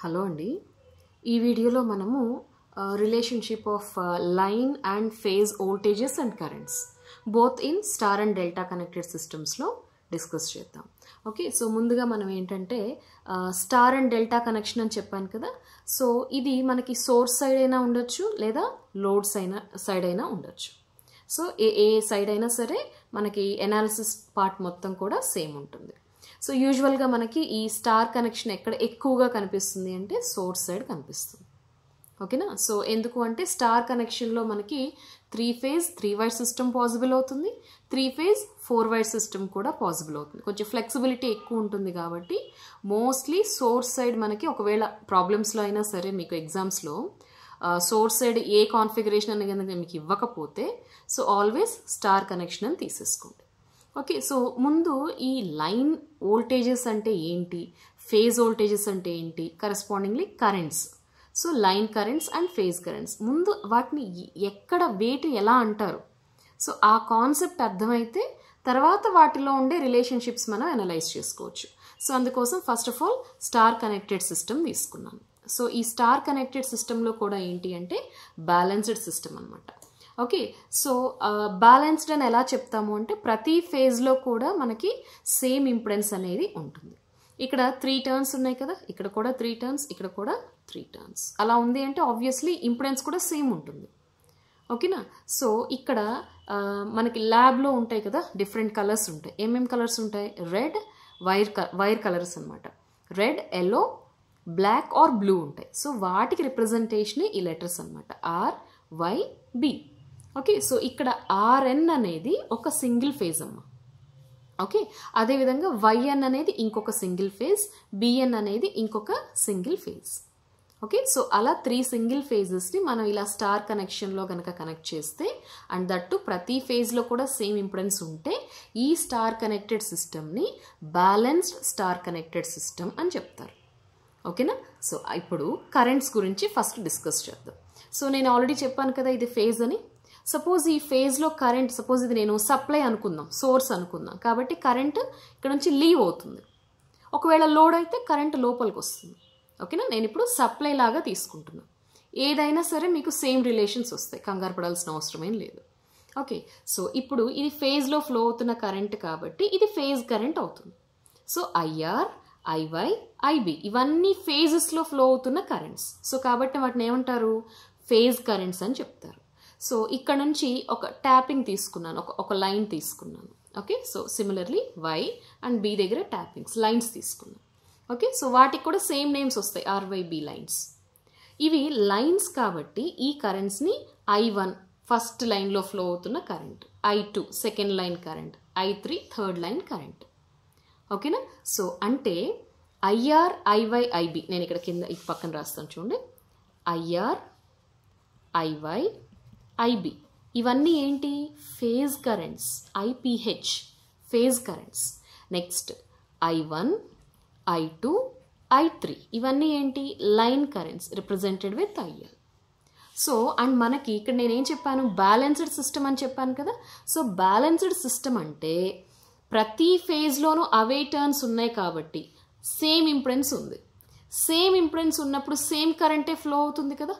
hello అండి ఈ వీడియోలో మనము relationship of line and phase voltages and currents both in star and delta connected సిస్టమ్స్లో డిస్కస్ చేద్దాం ఓకే సో ముందుగా మనం ఏంటంటే స్టార్ అండ్ డెల్టా కనెక్షన్ అని చెప్పాను కదా సో ఇది మనకి సోర్స్ సైడ్ అయినా ఉండొచ్చు లేదా లోడ్ అయినా సైడ్ అయినా ఉండొచ్చు సో ఏ ఏ సైడ్ అయినా సరే మనకి ఎనాలిసిస్ పార్ట్ మొత్తం కూడా సేమ్ ఉంటుంది సో యూజువల్గా మనకి ఈ స్టార్ కనెక్షన్ ఎక్కడ ఎక్కువగా కనిపిస్తుంది అంటే సోర్స్ సైడ్ కనిపిస్తుంది ఓకేనా సో ఎందుకు అంటే స్టార్ కనెక్షన్లో మనకి three phase three wire system possible అవుతుంది three phase four wire system కూడా పాసిబుల్ అవుతుంది కొంచెం ఫ్లెక్సిబిలిటీ ఎక్కువ ఉంటుంది కాబట్టి మోస్ట్లీ సోర్స్ సైడ్ మనకి ఒకవేళ ప్రాబ్లమ్స్లో అయినా సరే మీకు ఎగ్జామ్స్లో సోర్స్ సైడ్ ఏ కాన్ఫిగరేషన్ అనేది మీకు ఇవ్వకపోతే సో ఆల్వేస్ స్టార్ కనెక్షన్ అని తీసేసుకోండి ఓకే సో ముందు ఈ లైన్ ఓల్టేజెస్ అంటే ఏంటి ఫేజ్ ఓల్టేజెస్ అంటే ఏంటి correspondingly currents so line currents and phase currents ముందు వాటిని ఎక్కడ వేటి ఎలా అంటారు సో ఆ కాన్సెప్ట్ అర్థమైతే తర్వాత వాటిలో ఉండే రిలేషన్షిప్స్ మనం అనలైజ్ చేసుకోవచ్చు సో అందుకోసం first of all star connected system తీసుకున్నాను సో ఈ స్టార్ కనెక్టెడ్ సిస్టంలో కూడా ఏంటి అంటే బ్యాలెన్స్డ్ సిస్టమ్ అనమాట ఓకే సో బ్యాలెన్స్డ్ అని ఎలా చెప్తాము అంటే ప్రతి ఫేజ్లో కూడా మనకి సేమ్ ఇంపిడెన్స్ అనేది ఉంటుంది ఇక్కడ త్రీ టర్న్స్ ఉన్నాయి కదా ఇక్కడ కూడా త్రీ టర్న్స్ ఇక్కడ కూడా త్రీ టర్న్స్ అలా ఉంది అంటే ఆబ్వియస్లీ ఇంపిడెన్స్ కూడా సేమ్ ఉంటుంది ఓకేనా సో ఇక్కడ మనకి ల్యాబ్లో ఉంటాయి కదా డిఫరెంట్ కలర్స్ ఉంటాయి ఏమేం కలర్స్ ఉంటాయి రెడ్ వైర్ వైర్ కలర్స్ అనమాట red yellow black or blue ఉంటాయి సో వాటికి రిప్రజెంటేషన్ ఈ లెటర్స్ అనమాట R Y B okay so ఇక్కడ ఆర్ఎన్ అనేది ఒక సింగిల్ ఫేజ్ అమ్మ ఓకే అదేవిధంగా వైఎన్ అనేది ఇంకొక సింగిల్ ఫేజ్ బిఎన్ అనేది ఇంకొక సింగిల్ ఫేజ్ ఓకే సో అలా త్రీ సింగిల్ ఫేజెస్ని మనం ఇలా స్టార్ కనెక్షన్లో కనుక కనెక్ట్ చేస్తే అండ్ దట్టు ప్రతి ఫేజ్లో కూడా సేమ్ ఇంపిడెన్స్ ఉంటే ఈ స్టార్ కనెక్టెడ్ సిస్టమ్ని బ్యాలెన్స్డ్ స్టార్ కనెక్టెడ్ సిస్టమ్ అని చెప్తారు ఓకేనా సో ఇప్పుడు కరెంట్స్ గురించి ఫస్ట్ డిస్కస్ చేద్దాం సో నేను ఆల్రెడీ చెప్పాను కదా ఇది ఫేజ్ అని సపోజ్ ఈ ఫేజ్లో కరెంట్ సపోజ్ ఇది నేను సప్లై అనుకుందాం సోర్స్ అనుకుందాం కాబట్టి కరెంట్ ఇక్కడ నుంచి లీవ్ అవుతుంది ఒకవేళ లోడ్ అయితే కరెంట్ లోపలికి వస్తుంది ఓకేనా నేను ఇప్పుడు సప్లై లాగా తీసుకుంటున్నాను ఏదైనా సరే మీకు సేమ్ రిలేషన్స్ వస్తాయి కంగారు పడాల్సిన అవసరం ఏం లేదు ఓకే సో ఇప్పుడు ఇది ఫేజ్లో ఫ్లో అవుతున్న కరెంట్ కాబట్టి ఇది ఫేజ్ కరెంట్ అవుతుంది సో ఐఆర్ ఐవై ఐబి ఇవన్నీ ఫేజెస్లో ఫ్లో అవుతున్న కరెంట్స్ సో కాబట్టి వాటిని ఏమంటారు ఫేజ్ కరెంట్స్ అని చెప్తారు సో ఇక్కడ నుంచి ఒక ట్యాపింగ్ తీసుకున్నాను ఒక ఒక లైన్ తీసుకున్నాను okay so similarly Y and B దగ్గర ట్యాపింగ్స్ లైన్స్ తీసుకున్నాను ఓకే సో వాటికి కూడా సేమ్ నేమ్స్ వస్తాయి ఆర్వై బి లైన్స్ ఇవి లైన్స్ కాబట్టి ఈ కరెంట్స్ని ఐ వన్ ఫస్ట్ లైన్లో ఫ్లో అవుతున్న current I two second line current I three third line current ఓకేనా సో అంటే ఐఆర్ ఐవై ఐబి నేను ఇక్కడ కింద ఈ పక్కన రాస్తాను చూడండి ఐఆర్ ఐవై ఐబి ఇవన్నీ ఏంటి phase currents IPH phase currents next I one I two I three ఇవన్నీ ఏంటి line currents represented with IL so and మనకి ఇక్కడ నేనేం చెప్పాను బ్యాలెన్స్డ్ సిస్టమ్ అని చెప్పాను కదా సో బ్యాలెన్స్డ్ సిస్టమ్ అంటే ప్రతి ఫేజ్లోనూ అవే టర్న్స్ ఉన్నాయి కాబట్టి సేమ్ ఇంప్రెన్స్ ఉంది సేమ్ ఇంప్రెన్స్ ఉన్నప్పుడు సేమ్ కరెంటే ఫ్లో అవుతుంది కదా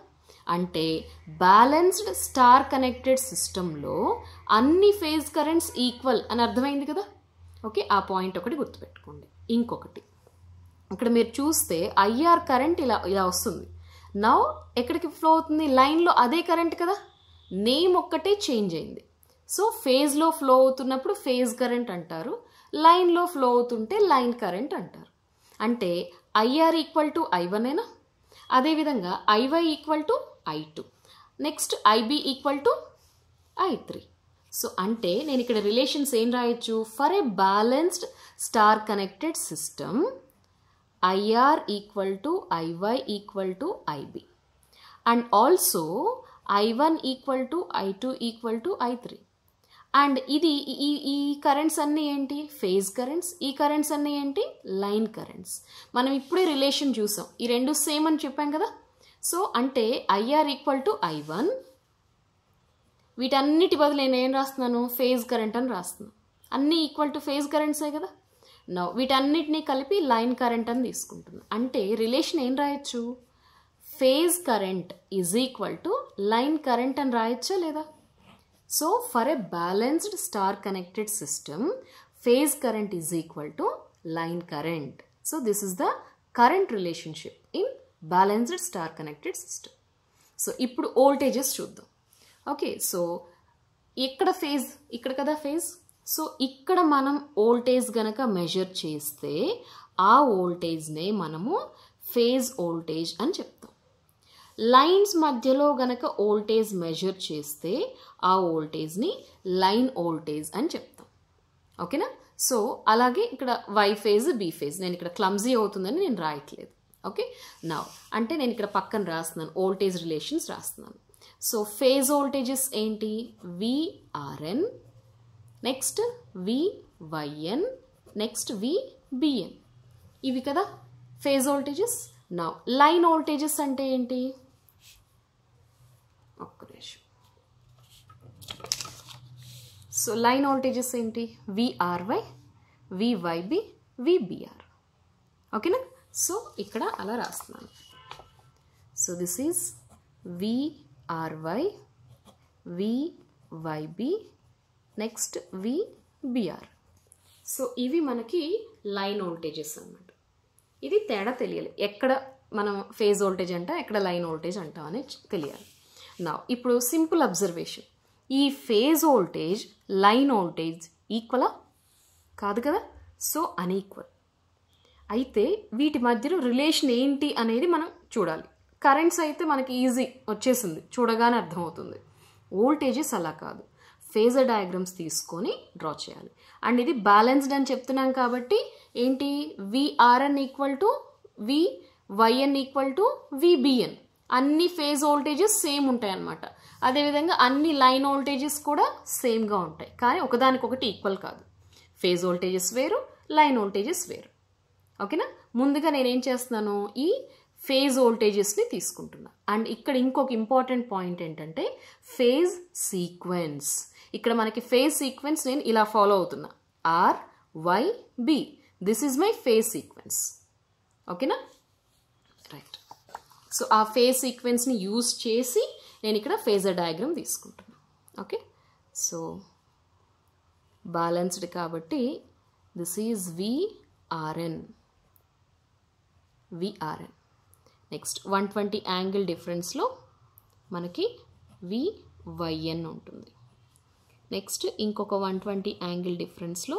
అంటే బ్యాలెన్స్డ్ స్టార్ కనెక్టెడ్ సిస్టంలో అన్ని ఫేజ్ కరెంట్స్ ఈక్వల్ అని అర్థమైంది కదా ఓకే ఆ పాయింట్ ఒకటి గుర్తుపెట్టుకోండి ఇంకొకటి ఇక్కడ మీరు చూస్తే ఐఆర్ కరెంట్ ఇలా ఇలా వస్తుంది నౌ ఎక్కడికి ఫ్లో అవుతుంది లైన్లో అదే కరెంట్ కదా నేమ్ ఒక్కటే చేంజ్ అయింది సో ఫేజ్లో ఫ్లో అవుతున్నప్పుడు ఫేజ్ కరెంట్ అంటారు లైన్లో ఫ్లో అవుతుంటే లైన్ కరెంట్ అంటారు అంటే ఐఆర్ ఈక్వల్ టు ఐవనేనా అదేవిధంగా IY equal to I two next IB equal to I three so అంటే నేను ఇక్కడ రిలేషన్స్ ఏం రాయొచ్చు for a balanced star connected system IR equal to IY equal to IB and also I one equal to I two equal to I three and ఇది ఈ ఈ currents అన్నీ ఏంటి ఫేజ్ కరెంట్స్ ఈ కరెంట్స్ అన్నీ ఏంటి లైన్ కరెంట్స్ మనం ఇప్పుడే రిలేషన్ చూసాం ఈ రెండు సేమ్ అని చెప్పాం కదా సో అంటే IR equal to I one వీటన్నిటి బదులు నేను ఏం రాస్తున్నాను ఫేజ్ కరెంట్ అని రాస్తున్నాను అన్నీ ఈక్వల్ టు ఫేజ్ కరెంట్సే కదా నో వీటన్నిటినీ కలిపి లైన్ కరెంట్ అని తీసుకుంటున్నాను అంటే రిలేషన్ ఏం రాయొచ్చు phase current is equal to line current అని రాయొచ్చా లేదా so for a balanced star connected system phase current is equal to line current so this is the current relationship in balanced star connected system so ఇప్పుడు voltages చూద్దాం okay so ఇక్కడ phase ఇక్కడ కదా phase so ఇక్కడ మనం voltage గనక measure చేస్తే ఆ ఓల్టేజ్నే మనము ఫేజ్ ఓల్టేజ్ అని చెప్తాం లైన్స్ మధ్యలో గనక ఓల్టేజ్ మెజర్ చేస్తే ఆ ఓల్టేజ్ని లైన్ ఓల్టేజ్ అని చెప్తాం ఓకేనా సో అలాగే ఇక్కడ వై ఫేజ్ బీ ఫేజ్ నేను ఇక్కడ క్లమ్జీ అవుతుందని నేను రాయట్లేదు ఓకే నా అంటే నేను ఇక్కడ పక్కన రాస్తున్నాను ఓల్టేజ్ రిలేషన్స్ రాస్తున్నాను సో ఫేజ్ ఓల్టేజెస్ ఏంటి VRN next VYN next VBN ఇవి కదా ఫేజ్ ఓల్టేజెస్ నా లైన్ ఓల్టేజెస్ అంటే ఏంటి ఒక్క నిమిషం సో లైన్ ఓల్టేజెస్ ఏంటి విఆర్వై వివైబి విబిఆర్ ఓకేనా సో ఇక్కడ అలా రాస్తున్నాను so this is VRY VB next VBR so ఇవి మనకి లైన్ ఓల్టేజెస్ అనమాట ఇది తేడా తెలియాలి ఎక్కడ మనం ఫేజ్ ఓల్టేజ్ అంటాం ఎక్కడ లైన్ ఓల్టేజ్ అంటాం అని తెలియాలి నా ఇప్పుడు సింపుల్ అబ్జర్వేషన్ ఈ ఫేజ్ ఓల్టేజ్ లైన్ ఓల్టేజ్ ఈక్వలా కాదు కదా సో అన్ఈక్వల్ అయితే వీటి మధ్యలో రిలేషన్ ఏంటి అనేది మనం చూడాలి కరెంట్స్ అయితే మనకి ఈజీ వచ్చేసింది చూడగానే అర్థమవుతుంది ఓల్టేజెస్ అలా కాదు ఫేజర్ డయాగ్రమ్స్ తీసుకొని డ్రా చేయాలి అండ్ ఇది బ్యాలెన్స్డ్ అని చెప్తున్నాం కాబట్టి ఏంటి VRN equal to V YN equal to VBN అన్ని ఫేజ్ వోల్టేజెస్ సేమ్ ఉంటాయి అన్నమాట అదేవిధంగా అన్ని లైన్ వోల్టేజెస్ కూడా సేమ్గా ఉంటాయి కానీ ఒకదానికొకటి ఈక్వల్ కాదు ఫేజ్ వోల్టేజెస్ వేరు లైన్ వోల్టేజెస్ వేరు ఓకేనా ముందుగా నేనేం చేస్తున్నాను ఈ ఫేజ్ ఓల్టేజెస్ని తీసుకుంటున్నా అండ్ ఇక్కడ ఇంకొక ఇంపార్టెంట్ పాయింట్ ఏంటంటే ఫేజ్ సీక్వెన్స్ ఇక్కడ మనకి ఫేజ్ సీక్వెన్స్ నేను ఇలా ఫాలో అవుతున్నా are Y B this is my phase sequence ఓకేనా రైట్ సో ఆ ఫేజ్ సీక్వెన్స్ని యూజ్ చేసి నేను ఇక్కడ ఫేజర్ డయాగ్రామ్ తీసుకుంటున్నాను ఓకే సో బ్యాలెన్స్డ్ కాబట్టి this is VRN VRN next one twenty angle డిఫరెన్స్లో మనకి వివైఎన్ ఉంటుంది నెక్స్ట్ ఇంకొక వన్ ట్వంటీ యాంగిల్ డిఫరెన్స్లో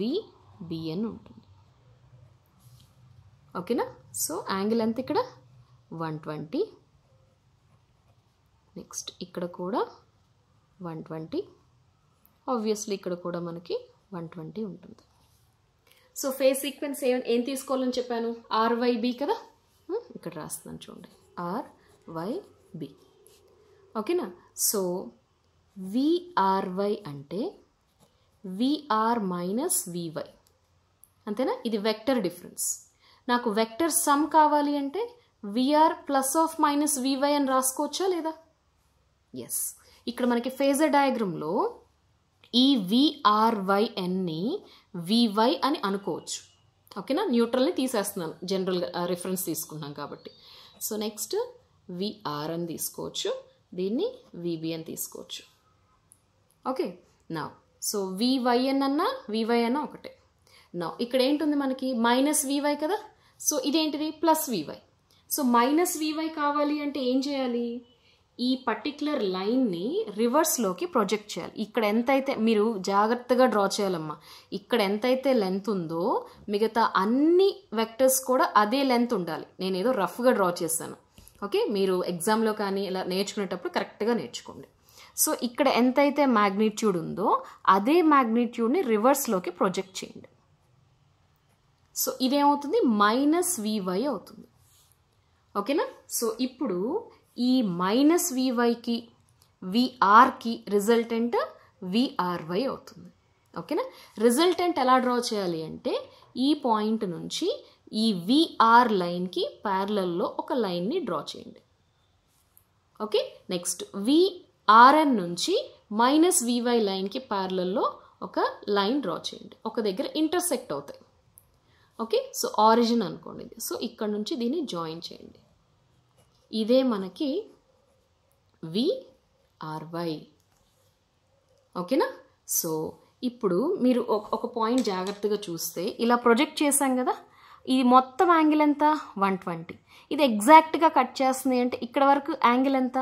విబిఎన్ ఉంటుంది ఓకేనా సో యాంగిల్ ఎంత ఇక్కడ వన్ ట్వంటీ నెక్స్ట్ ఇక్కడ కూడా వన్ ట్వంటీ ఆబ్వియస్లీ ఇక్కడ కూడా మనకి వన్ ట్వంటీ ఉంటుంది సో ఫేస్ సీక్వెన్స్ ఏ ఏం తీసుకోవాలని చెప్పాను ఆర్వైబి కదా ఇక్కడ రాస్తున్నాను చూడండి ఆర్వైబి ఓకేనా సో విఆర్వై అంటే విఆర్ మైనస్ వివై అంతేనా ఇది వెక్టర్ డిఫరెన్స్ నాకు వెక్టర్ సమ్ కావాలి అంటే VR plus of minus VY అని రాసుకోవచ్చా లేదా ఎస్ ఇక్కడ మనకి ఫేజర్ డయాగ్రమ్లో ఈ విఆర్వైఎన్ని వివై అని అనుకోవచ్చు ఓకేనా న్యూట్రల్ని తీసేస్తున్నాను జనరల్ రిఫరెన్స్ తీసుకున్నాం కాబట్టి సో నెక్స్ట్ విఆర్ అని తీసుకోవచ్చు దీన్ని విబి అని తీసుకోవచ్చు ఓకే నా సో వివైఎన్ అన్నా అన్న ఒకటే నా ఇక్కడ ఏంటుంది మనకి మైనస్ వివై కదా సో ఇదేంటిది plus VY so minus VY కావాలి అంటే ఏం చేయాలి ఈ పర్టిక్యులర్ లైన్ని రివర్స్లోకి ప్రొజెక్ట్ చేయాలి ఇక్కడ ఎంతైతే మీరు జాగ్రత్తగా డ్రా చేయాలమ్మా ఇక్కడ ఎంతైతే లెంత్ ఉందో మిగతా అన్ని వెక్టర్స్ కూడా అదే లెంత్ ఉండాలి నేను ఏదో రఫ్గా డ్రా చేశాను ఓకే మీరు ఎగ్జామ్లో కానీ ఇలా నేర్చుకునేటప్పుడు కరెక్ట్గా నేర్చుకోండి సో ఇక్కడ ఎంతైతే మ్యాగ్నిట్యూడ్ ఉందో అదే మ్యాగ్నిట్యూడ్ని రివర్స్లోకి ప్రొజెక్ట్ చేయండి సో ఇదేమవుతుంది మైనస్ వివై అవుతుంది ఓకేనా సో ఇప్పుడు ఈ మైనస్ వివైకి విఆర్కి రిజల్టెంట్ విఆర్వై అవుతుంది ఓకేనా రిజల్టెంట్ ఎలా డ్రా చేయాలి అంటే ఈ పాయింట్ నుంచి ఈ విఆర్ లైన్కి ప్యారలల్లో ఒక లైన్ని డ్రా చేయండి ఓకే నెక్స్ట్ విఆర్ఎన్ నుంచి మైనస్ వివై లైన్కి ప్యారలల్లో ఒక లైన్ డ్రా చేయండి ఒక దగ్గర ఇంటర్సెక్ట్ అవుతాయి ఓకే సో ఆరిజిన్ అనుకోండి సో ఇక్కడ నుంచి దీన్ని జాయిన్ చేయండి ఇదే మనకి విఆర్వై ఓకేనా సో ఇప్పుడు మీరు ఒక పాయింట్ జాగ్రత్తగా చూస్తే ఇలా ప్రొజెక్ట్ చేశాం కదా ఇది మొత్తం యాంగిల్ ఎంత వన్ ట్వంటీ ఇది ఎగ్జాక్ట్గా కట్ చేస్తుంది అంటే ఇక్కడ వరకు యాంగిల్ ఎంత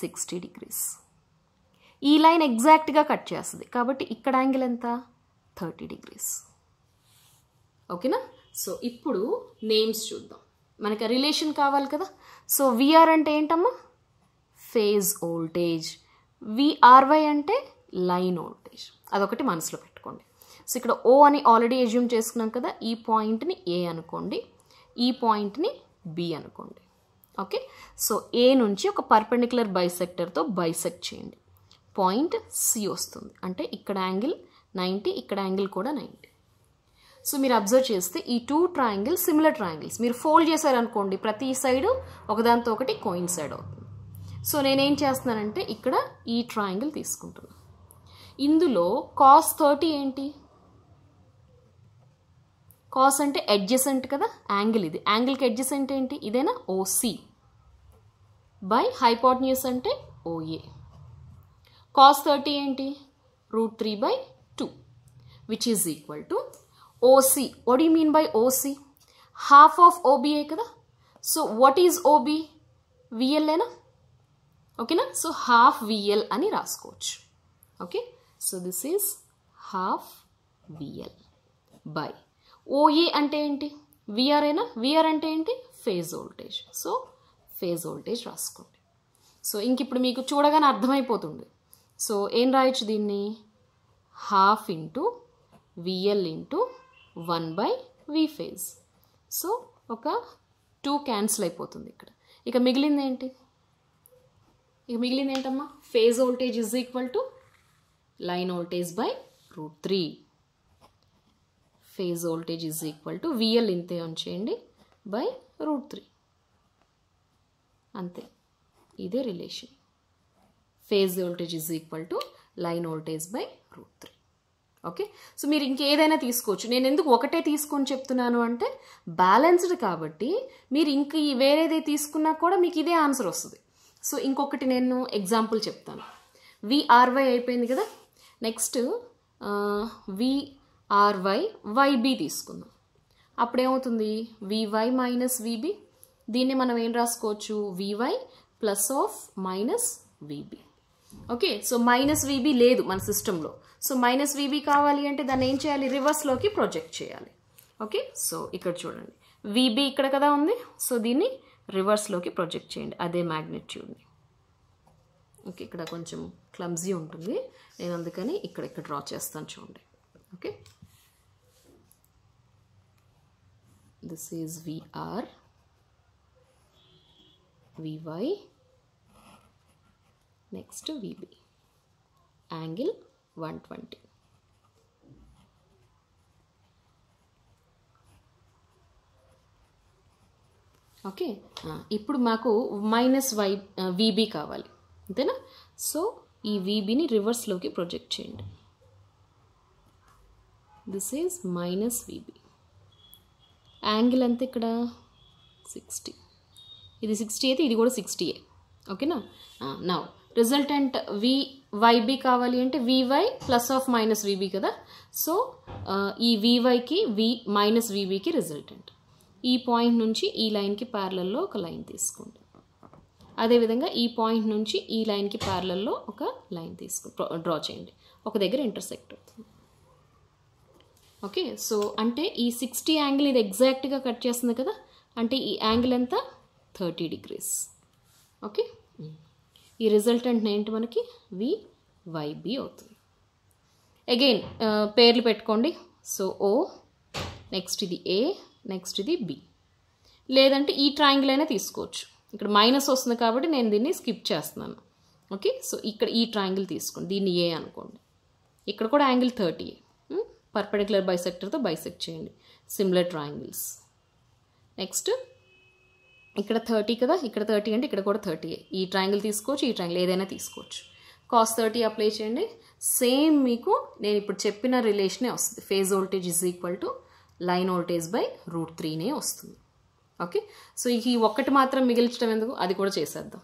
సిక్స్టీ డిగ్రీస్ ఈ లైన్ ఎగ్జాక్ట్గా కట్ చేస్తుంది కాబట్టి ఇక్కడ యాంగిల్ ఎంత థర్టీ డిగ్రీస్ ఓకేనా సో ఇప్పుడు నేమ్స్ చూద్దాం మనకి రిలేషన్ కావాలి కదా సో విఆర్ అంటే ఏంటమ్మా ఫేజ్ ఓల్టేజ్ విఆర్వై అంటే లైన్ ఓల్టేజ్ అదొకటి మనసులో పెట్టుకోండి సో ఇక్కడ ఓ అని ఆల్రెడీ ఎజ్యూమ్ చేసుకున్నాం కదా ఈ పాయింట్ని ఏ అనుకోండి ఈ పాయింట్ని బి అనుకోండి ఓకే సో ఏ నుంచి ఒక పర్పెండిక్యులర్ బైసెక్టర్తో బైసెక్ట్ చేయండి పాయింట్ సి వస్తుంది అంటే ఇక్కడ యాంగిల్ నైంటీ ఇక్కడ యాంగిల్ కూడా నైంటీ సో మీరు అబ్జర్వ్ చేస్తే ఈ టూ ట్రయాంగిల్స్ సిమిలర్ ట్రయాంగిల్స్ మీరు ఫోల్డ్ చేశారనుకోండి ప్రతి సైడ్ ఒకదాంతో ఒకటి సైడ్ అవుతుంది సో నేనేం చేస్తున్నానంటే ఇక్కడ ఈ ట్రయాంగిల్ తీసుకుంటున్నాను ఇందులో కాస్ థర్టీ ఏంటి కాస్ అంటే అడ్జసెంట్ కదా యాంగిల్ ఇది యాంగిల్కి అడ్జసెంట్ ఏంటి ఇదేనా ఓసి బై హైపోటన్యూస్ అంటే ఓఏ కాస్ థర్టీ ఏంటి root three by two which is equal to OC వడ్ you mean by OC half of ఓబీఏ కదా సో వాట్ ఈజ్ ఓబీ విఎల్ఏనా ఓకేనా సో హాఫ్ విఎల్ అని రాసుకోవచ్చు okay so this is half VL by OA అంటే ఏంటి విఆర్ఏనా VR అంటే ఏంటి phase voltage so phase voltage రాసుకోండి so ఇంక ఇప్పుడు మీకు చూడగానే అర్థమైపోతుంది సో ఏం రాయొచ్చు దీన్ని half into VL into one by we phase so ఒక టూ క్యాన్సిల్ అయిపోతుంది ఇక్కడ ఇక మిగిలింది ఏంటి ఇక మిగిలింది ఏంటమ్మా phase voltage is equal to line voltage by root three phase voltage is equal to VL ఇంతే ఉంచేయండి బై రూట్ త్రీ అంతే ఇదే relation phase voltage is equal to line voltage by root three okay so మీరు ఇంకేదైనా తీసుకోవచ్చు నేను ఎందుకు ఒకటే తీసుకొని చెప్తున్నాను అంటే బ్యాలెన్స్డ్ కాబట్టి మీరు ఇంక వేరేది తీసుకున్నా కూడా మీకు ఇదే ఆన్సర్ వస్తుంది సో ఇంకొకటి నేను ఎగ్జాంపుల్ చెప్తాను విఆర్వై అయిపోయింది కదా నెక్స్ట్ విఆర్వై వైబీ తీసుకుందాం అప్పుడేమవుతుంది వివై మైనస్ విబి దీన్ని మనం ఏం రాసుకోవచ్చు VY plus of minus VB okay so minus VB లేదు మన సిస్టంలో సో మైనస్ వీబీ కావాలి అంటే దాన్ని ఏం చేయాలి రివర్స్లోకి ప్రొజెక్ట్ చేయాలి ఓకే సో ఇక్కడ చూడండి వీబీ ఇక్కడ కదా ఉంది సో దీన్ని రివర్స్లోకి ప్రొజెక్ట్ చేయండి అదే మ్యాగ్నిట్యూడ్ని ఓకే ఇక్కడ కొంచెం క్లమ్జీ ఉంటుంది నేను అందుకని ఇక్కడ ఇక్కడ డ్రా చేస్తాను చూడండి okay this is VR VY next VB angle one twenty okay ఇప్పుడు మాకు మైనస్ వై వీబీ కావాలి అంతేనా సో ఈ వీబీని రివర్స్లోకి ప్రొజెక్ట్ చేయండి this is minus VB angle అంతా ఇక్కడ సిక్స్టీ ఇది సిక్స్టీ అయితే ఇది కూడా సిక్స్టీయే ఓకేనా నా uh, రిజల్టెంట్ వి వైబీ కావాలి అంటే VY plus of minus VB కదా సో uh, ఈ వివైకి వి మైనస్ విబికి రిజల్టెంట్ ఈ పాయింట్ నుంచి ఈ లైన్కి ప్యారలల్లో ఒక లైన్ తీసుకోండి అదేవిధంగా ఈ పాయింట్ నుంచి ఈ లైన్కి ప్యారలల్లో ఒక లైన్ తీసుకో డ్రా చేయండి ఒక దగ్గర ఇంటర్సెక్ట్ అవుతుంది ఓకే సో అంటే ఈ సిక్స్టీ యాంగిల్ ఇది ఎగ్జాక్ట్గా కట్ చేస్తుంది కదా అంటే ఈ యాంగిల్ ఎంత థర్టీ డిగ్రీస్ ఓకే ఈ రిజల్టెంట్ ఏంటి మనకి వివైబి అవుతుంది అగైన్ పేర్లు పెట్టుకోండి సో ఓ నెక్స్ట్ ఇది ఏ నెక్స్ట్ ఇది బి లేదంటే ఈ ట్రాంగిల్ అయినా తీసుకోవచ్చు ఇక్కడ మైనస్ వస్తుంది కాబట్టి నేను దీన్ని స్కిప్ చేస్తున్నాను ఓకే సో ఇక్కడ ఈ ట్రాంగిల్ తీసుకోండి దీన్ని ఏ అనుకోండి ఇక్కడ కూడా యాంగిల్ థర్టీ పర్పెడిక్యులర్ బైసెక్టర్తో బైసెక్ట్ చేయండి సిమిలర్ ట్రాంగిల్స్ నెక్స్ట్ ఇక్కడ థర్టీ కదా ఇక్కడ థర్టీ అంటే ఇక్కడ కూడా థర్టీ ఈ ట్రయాంగిల్ తీసుకోవచ్చు ఈ ట్రయాంగిల్ ఏదైనా తీసుకోవచ్చు కాస్ థర్టీ అప్లై చేయండి సేమ్ మీకు నేను ఇప్పుడు చెప్పిన రిలేషనే వస్తుంది phase voltage is equal to line voltage by root త్రీనే వస్తుంది ఓకే సో ఈ ఒక్కటి మాత్రం మిగిల్చడం ఎందుకు అది కూడా చేసేద్దాం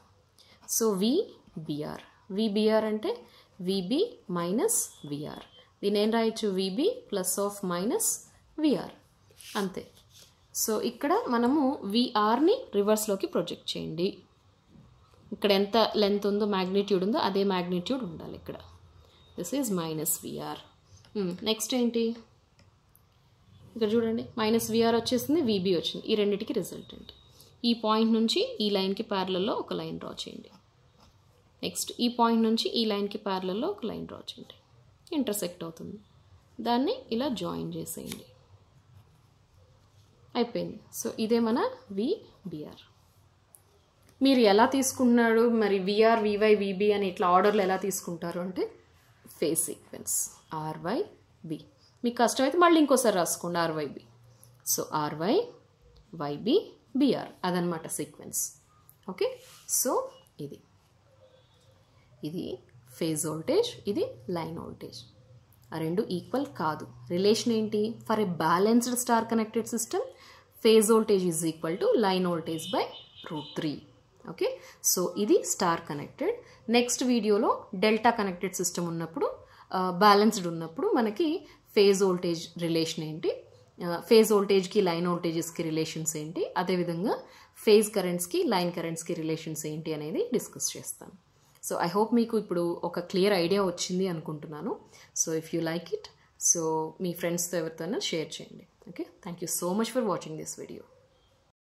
సో విబిఆర్ విబిఆర్ అంటే విబి మైనస్ విఆర్ దీని ఏం రాయొచ్చు VB plus of minus VR అంతే సో ఇక్కడ మనము విఆర్ని రివర్స్లోకి ప్రొజెక్ట్ చేయండి ఇక్కడ ఎంత లెంత్ ఉందో మ్యాగ్నిట్యూడ్ ఉందో అదే మ్యాగ్నిట్యూడ్ ఉండాలి ఇక్కడ this is minus VR next ఏంటి ఇక్కడ చూడండి మైనస్ విఆర్ వచ్చేసింది విబి వచ్చింది ఈ రెండింటికి రిజల్ట్ ఏంటి ఈ పాయింట్ నుంచి ఈ లైన్కి ప్యారలలో ఒక లైన్ డ్రా చేయండి నెక్స్ట్ ఈ పాయింట్ నుంచి ఈ లైన్కి ప్యారలలో ఒక లైన్ డ్రా చేయండి ఇంటర్సెక్ట్ అవుతుంది దాన్ని ఇలా జాయిన్ చేసేయండి అయిపోయింది సో ఇదే మన విఆర్ మీరు ఎలా తీసుకుంటున్నారు మరి విఆర్ వివై విబి అని ఇట్లా ఆర్డర్లు ఎలా తీసుకుంటారు అంటే ఫేస్ సీక్వెన్స్ ఆర్వై బి మీకు కష్టమైతే మళ్ళీ ఇంకోసారి రాసుకోండి RY B so RY YB BR అదనమాట సీక్వెన్స్ ఓకే సో ఇది ఇది ఫేజ్ వోల్టేజ్ ఇది లైన్ వోల్టేజ్ ఆ రెండు ఈక్వల్ కాదు రిలేషన్ ఏంటి for a balanced star connected system phase voltage is equal to line voltage by root three okay so ఇది star connected next వీడియోలో డెల్టా కనెక్టెడ్ సిస్టమ్ ఉన్నప్పుడు బ్యాలెన్స్డ్ ఉన్నప్పుడు మనకి ఫేజ్ వోల్టేజ్ రిలేషన్ ఏంటి ఫేజ్ వోల్టేజ్కి లైన్ వోల్టేజెస్కి రిలేషన్స్ ఏంటి అదేవిధంగా phase కరెంట్స్కి line కరెంట్స్కి relations ఏంటి అనేది డిస్కస్ చేస్తాను సో ఐ హోప్ మీకు ఇప్పుడు ఒక క్లియర్ ఐడియా వచ్చింది అనుకుంటున్నాను so if you like it so మీ ఫ్రెండ్స్తో ఎవరితోనైనా షేర్ చేయండి okay thank you so much for watching this video